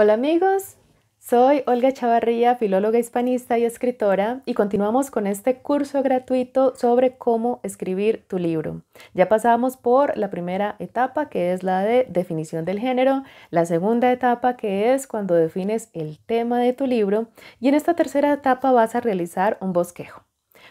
Hola amigos, soy Olga Chavarría, filóloga hispanista y escritora, y continuamos con este curso gratuito sobre cómo escribir tu libro. Ya pasamos por la primera etapa, que es la de definición del género, la segunda etapa, que es cuando defines el tema de tu libro, y en esta tercera etapa vas a realizar un bosquejo.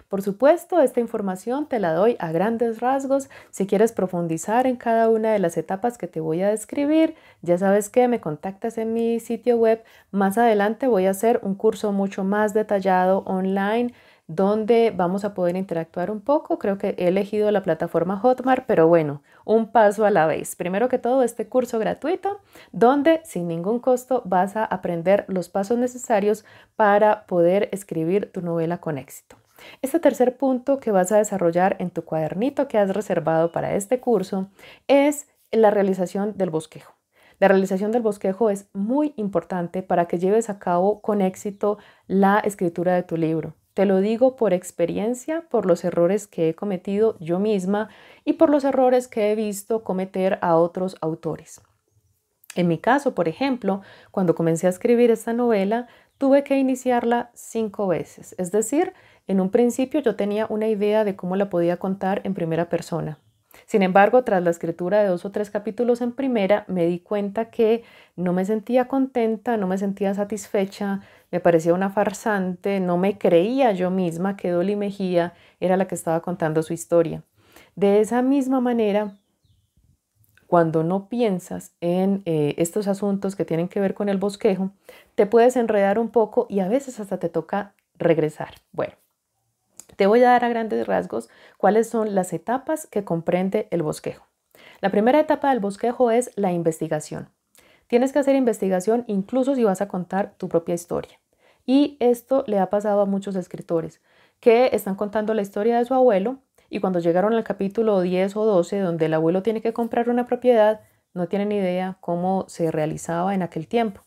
Por supuesto, esta información te la doy a grandes rasgos. Si quieres profundizar en cada una de las etapas que te voy a describir, ya sabes que me contactas en mi sitio web. Más adelante voy a hacer un curso mucho más detallado online donde vamos a poder interactuar un poco. Creo que he elegido la plataforma Hotmart, pero bueno, un paso a la vez. Primero que todo, este curso gratuito, donde sin ningún costo vas a aprender los pasos necesarios para poder escribir tu novela con éxito. Este tercer punto que vas a desarrollar en tu cuadernito que has reservado para este curso es la realización del bosquejo. La realización del bosquejo es muy importante para que lleves a cabo con éxito la escritura de tu libro. Te lo digo por experiencia, por los errores que he cometido yo misma y por los errores que he visto cometer a otros autores. En mi caso, por ejemplo, cuando comencé a escribir esta novela, tuve que iniciarla cinco veces, es decir, en un principio yo tenía una idea de cómo la podía contar en primera persona. Sin embargo, tras la escritura de dos o tres capítulos en primera, me di cuenta que no me sentía contenta, no me sentía satisfecha, me parecía una farsante, no me creía yo misma que Dolly Mejía era la que estaba contando su historia. De esa misma manera, cuando no piensas en eh, estos asuntos que tienen que ver con el bosquejo, te puedes enredar un poco y a veces hasta te toca regresar. Bueno, te voy a dar a grandes rasgos cuáles son las etapas que comprende el bosquejo. La primera etapa del bosquejo es la investigación. Tienes que hacer investigación incluso si vas a contar tu propia historia. Y esto le ha pasado a muchos escritores que están contando la historia de su abuelo y cuando llegaron al capítulo 10 o 12 donde el abuelo tiene que comprar una propiedad, no tienen idea cómo se realizaba en aquel tiempo.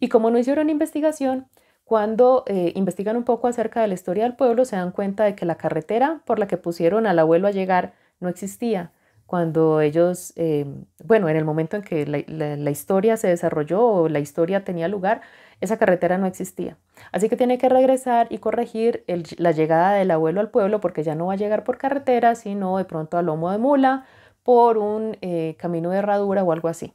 Y como no hicieron investigación, cuando eh, investigan un poco acerca de la historia del pueblo, se dan cuenta de que la carretera por la que pusieron al abuelo a llegar no existía. Cuando ellos, eh, bueno, en el momento en que la, historia se desarrolló o la historia tenía lugar, esa carretera no existía. Así que tiene que regresar y corregir la llegada del abuelo al pueblo porque ya no va a llegar por carretera, sino de pronto a lomo de mula, por un eh, camino de herradura o algo así.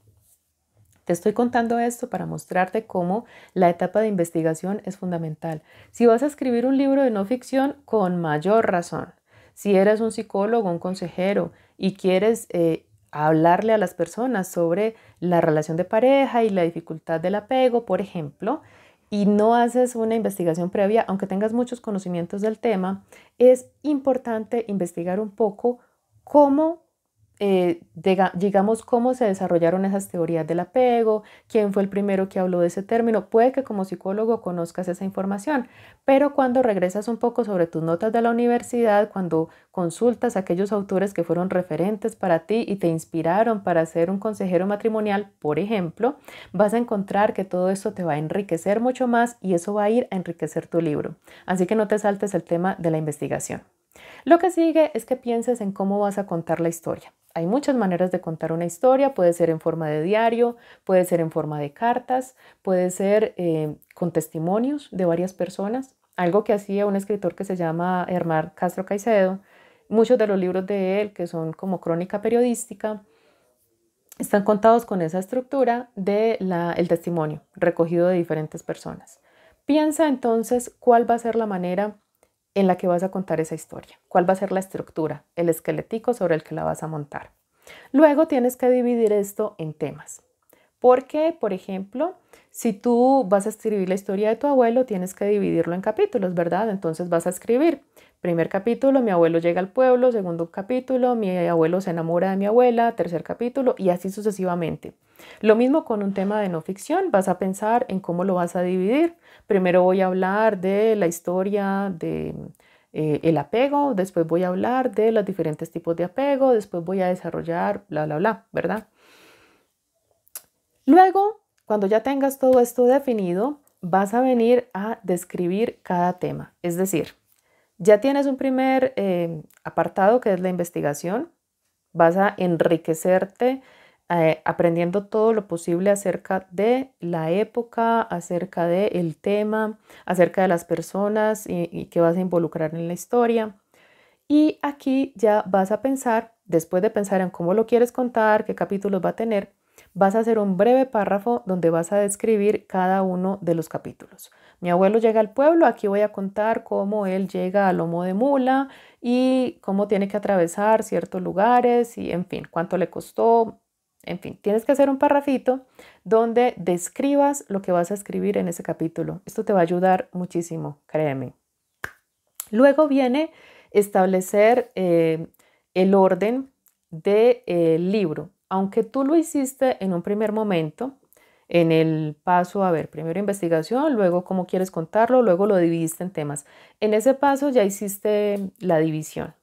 Te estoy contando esto para mostrarte cómo la etapa de investigación es fundamental. Si vas a escribir un libro de no ficción, con mayor razón. Si eres un psicólogo, un consejero y quieres eh, hablarle a las personas sobre la relación de pareja y la dificultad del apego, por ejemplo, y no haces una investigación previa, aunque tengas muchos conocimientos del tema, es importante investigar un poco cómo eh, digamos cómo se desarrollaron esas teorías del apego, quién fue el primero que habló de ese término. Puede que como psicólogo conozcas esa información, pero cuando regresas un poco sobre tus notas de la universidad, cuando consultas a aquellos autores que fueron referentes para ti y te inspiraron para ser un consejero matrimonial, por ejemplo, vas a encontrar que todo esto te va a enriquecer mucho más y eso va a ir a enriquecer tu libro. Así que no te saltes el tema de la investigación. Lo que sigue es que pienses en cómo vas a contar la historia. Hay muchas maneras de contar una historia, puede ser en forma de diario, puede ser en forma de cartas, puede ser eh, con testimonios de varias personas. Algo que hacía un escritor que se llama Hermar Castro Caicedo, muchos de los libros de él, que son como crónica periodística, están contados con esa estructura del el testimonio recogido de diferentes personas. Piensa entonces cuál va a ser la manera en la que vas a contar esa historia, cuál va a ser la estructura, el esquelético sobre el que la vas a montar. Luego tienes que dividir esto en temas. Porque, por ejemplo, si tú vas a escribir la historia de tu abuelo, tienes que dividirlo en capítulos, ¿verdad? Entonces vas a escribir, primer capítulo, mi abuelo llega al pueblo, segundo capítulo, mi abuelo se enamora de mi abuela, tercer capítulo, y así sucesivamente. Lo mismo con un tema de no ficción, vas a pensar en cómo lo vas a dividir. Primero voy a hablar de la historia de eh, el apego, después voy a hablar de los diferentes tipos de apego, después voy a desarrollar bla bla bla, ¿verdad? Luego, cuando ya tengas todo esto definido, vas a venir a describir cada tema, es decir, ya tienes un primer eh, apartado que es la investigación, vas a enriquecerte eh, aprendiendo todo lo posible acerca de la época, acerca del el tema, acerca de las personas y, que vas a involucrar en la historia. Y aquí ya vas a pensar, después de pensar en cómo lo quieres contar, qué capítulos va a tener, vas a hacer un breve párrafo donde vas a describir cada uno de los capítulos. Mi abuelo llega al pueblo, aquí voy a contar cómo él llega al lomo de mula y cómo tiene que atravesar ciertos lugares y en fin, cuánto le costó, en fin, tienes que hacer un parrafito donde describas lo que vas a escribir en ese capítulo. Esto te va a ayudar muchísimo, créeme. Luego viene establecer eh, el orden del de, eh, libro. Aunque tú lo hiciste en un primer momento, en el paso, a ver, primero investigación, luego cómo quieres contarlo, luego lo dividiste en temas. En ese paso ya hiciste la división.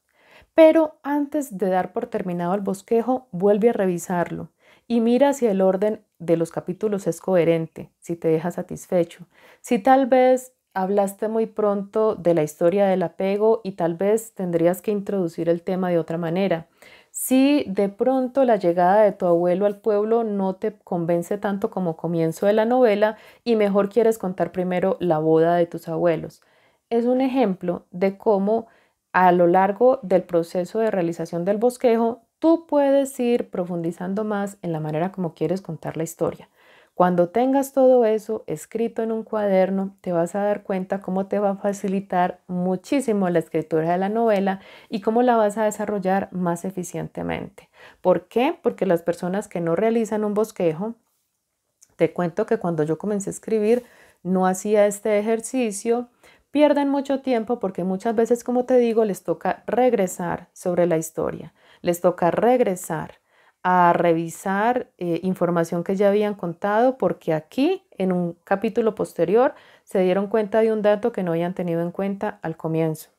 Pero antes de dar por terminado el bosquejo, vuelve a revisarlo y mira si el orden de los capítulos es coherente, si te deja satisfecho, si tal vez hablaste muy pronto de la historia del apego y tal vez tendrías que introducir el tema de otra manera. Si de pronto la llegada de tu abuelo al pueblo no te convence tanto como comienzo de la novela y mejor quieres contar primero la boda de tus abuelos. Es un ejemplo de cómo a lo largo del proceso de realización del bosquejo, tú puedes ir profundizando más en la manera como quieres contar la historia. Cuando tengas todo eso escrito en un cuaderno, te vas a dar cuenta cómo te va a facilitar muchísimo la escritura de la novela y cómo la vas a desarrollar más eficientemente. ¿Por qué? Porque las personas que no realizan un bosquejo, te cuento que cuando yo comencé a escribir, no hacía este ejercicio, pierden mucho tiempo porque muchas veces, como te digo, les toca regresar sobre la historia, les toca regresar a revisar eh, información que ya habían contado porque aquí, en un capítulo posterior, se dieron cuenta de un dato que no habían tenido en cuenta al comienzo.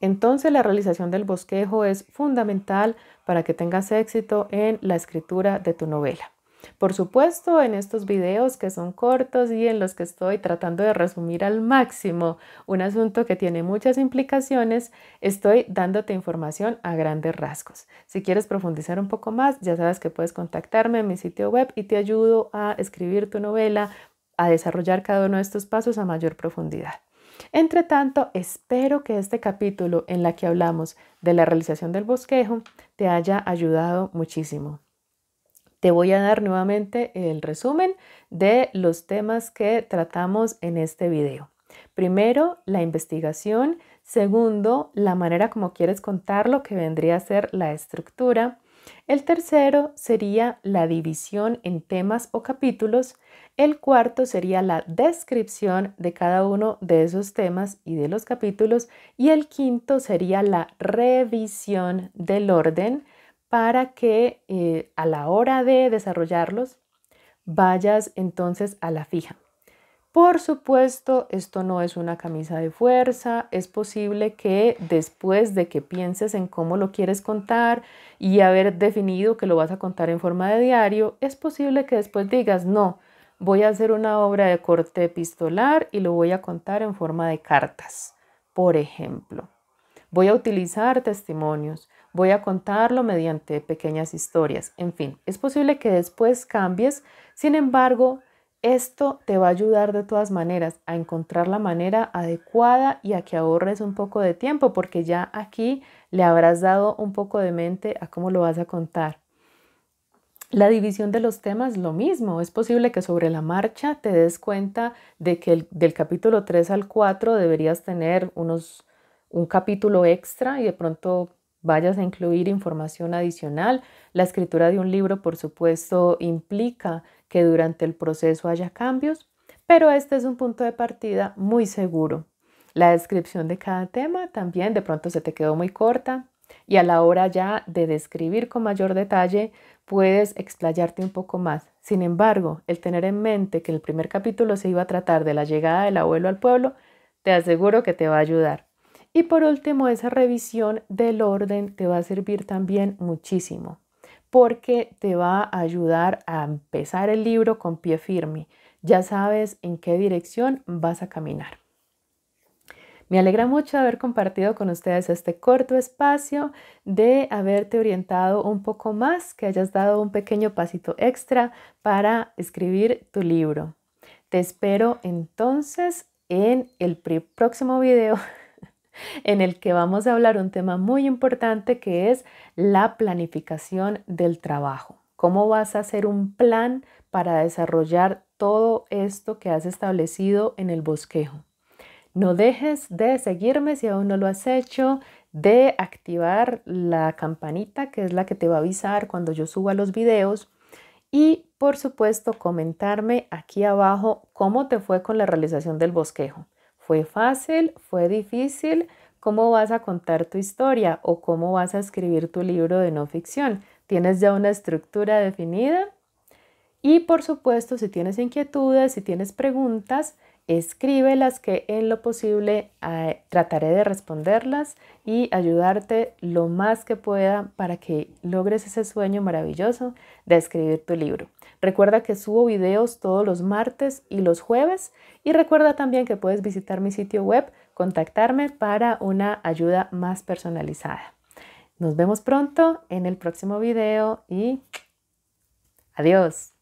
Entonces, la realización del bosquejo es fundamental para que tengas éxito en la escritura de tu novela. Por supuesto, en estos videos que son cortos y en los que estoy tratando de resumir al máximo un asunto que tiene muchas implicaciones, estoy dándote información a grandes rasgos. Si quieres profundizar un poco más, ya sabes que puedes contactarme en mi sitio web y te ayudo a escribir tu novela, a desarrollar cada uno de estos pasos a mayor profundidad. Entre tanto, espero que este capítulo en la que hablamos de la realización del bosquejo te haya ayudado muchísimo te voy a dar nuevamente el resumen de los temas que tratamos en este video. Primero, la investigación. Segundo, la manera como quieres contar lo que vendría a ser la estructura. El tercero sería la división en temas o capítulos. El cuarto sería la descripción de cada uno de esos temas y de los capítulos. Y el quinto sería la revisión del orden para que eh, a la hora de desarrollarlos vayas entonces a la fija. Por supuesto, esto no es una camisa de fuerza, es posible que después de que pienses en cómo lo quieres contar y haber definido que lo vas a contar en forma de diario, es posible que después digas, no, voy a hacer una obra de corte epistolar y lo voy a contar en forma de cartas, por ejemplo. Voy a utilizar testimonios, voy a contarlo mediante pequeñas historias. En fin, es posible que después cambies, sin embargo, esto te va a ayudar de todas maneras a encontrar la manera adecuada y a que ahorres un poco de tiempo, porque ya aquí le habrás dado un poco de mente a cómo lo vas a contar. La división de los temas, lo mismo. Es posible que sobre la marcha te des cuenta de que del capítulo 3 al 4 deberías tener unos, un capítulo extra y de pronto vayas a incluir información adicional. La escritura de un libro, por supuesto, implica que durante el proceso haya cambios, pero este es un punto de partida muy seguro. La descripción de cada tema también de pronto se te quedó muy corta y a la hora ya de describir con mayor detalle puedes explayarte un poco más. Sin embargo, el tener en mente que el primer capítulo se iba a tratar de la llegada del abuelo al pueblo, te aseguro que te va a ayudar. Y por último, esa revisión del orden te va a servir también muchísimo porque te va a ayudar a empezar el libro con pie firme. Ya sabes en qué dirección vas a caminar. Me alegra mucho haber compartido con ustedes este corto espacio, de haberte orientado un poco más, que hayas dado un pequeño pasito extra para escribir tu libro. Te espero entonces en el próximo video en el que vamos a hablar un tema muy importante que es la planificación del trabajo. ¿Cómo vas a hacer un plan para desarrollar todo esto que has establecido en el bosquejo? No dejes de seguirme si aún no lo has hecho, de activar la campanita que es la que te va a avisar cuando yo suba los videos y por supuesto comentarme aquí abajo cómo te fue con la realización del bosquejo. ¿Fue fácil? ¿Fue difícil? ¿Cómo vas a contar tu historia o cómo vas a escribir tu libro de no ficción? ¿Tienes ya una estructura definida? Y por supuesto, si tienes inquietudes, si tienes preguntas, Escribe las que en lo posible eh, trataré de responderlas y ayudarte lo más que pueda para que logres ese sueño maravilloso de escribir tu libro. Recuerda que subo videos todos los martes y los jueves y recuerda también que puedes visitar mi sitio web, contactarme para una ayuda más personalizada. Nos vemos pronto en el próximo video y adiós.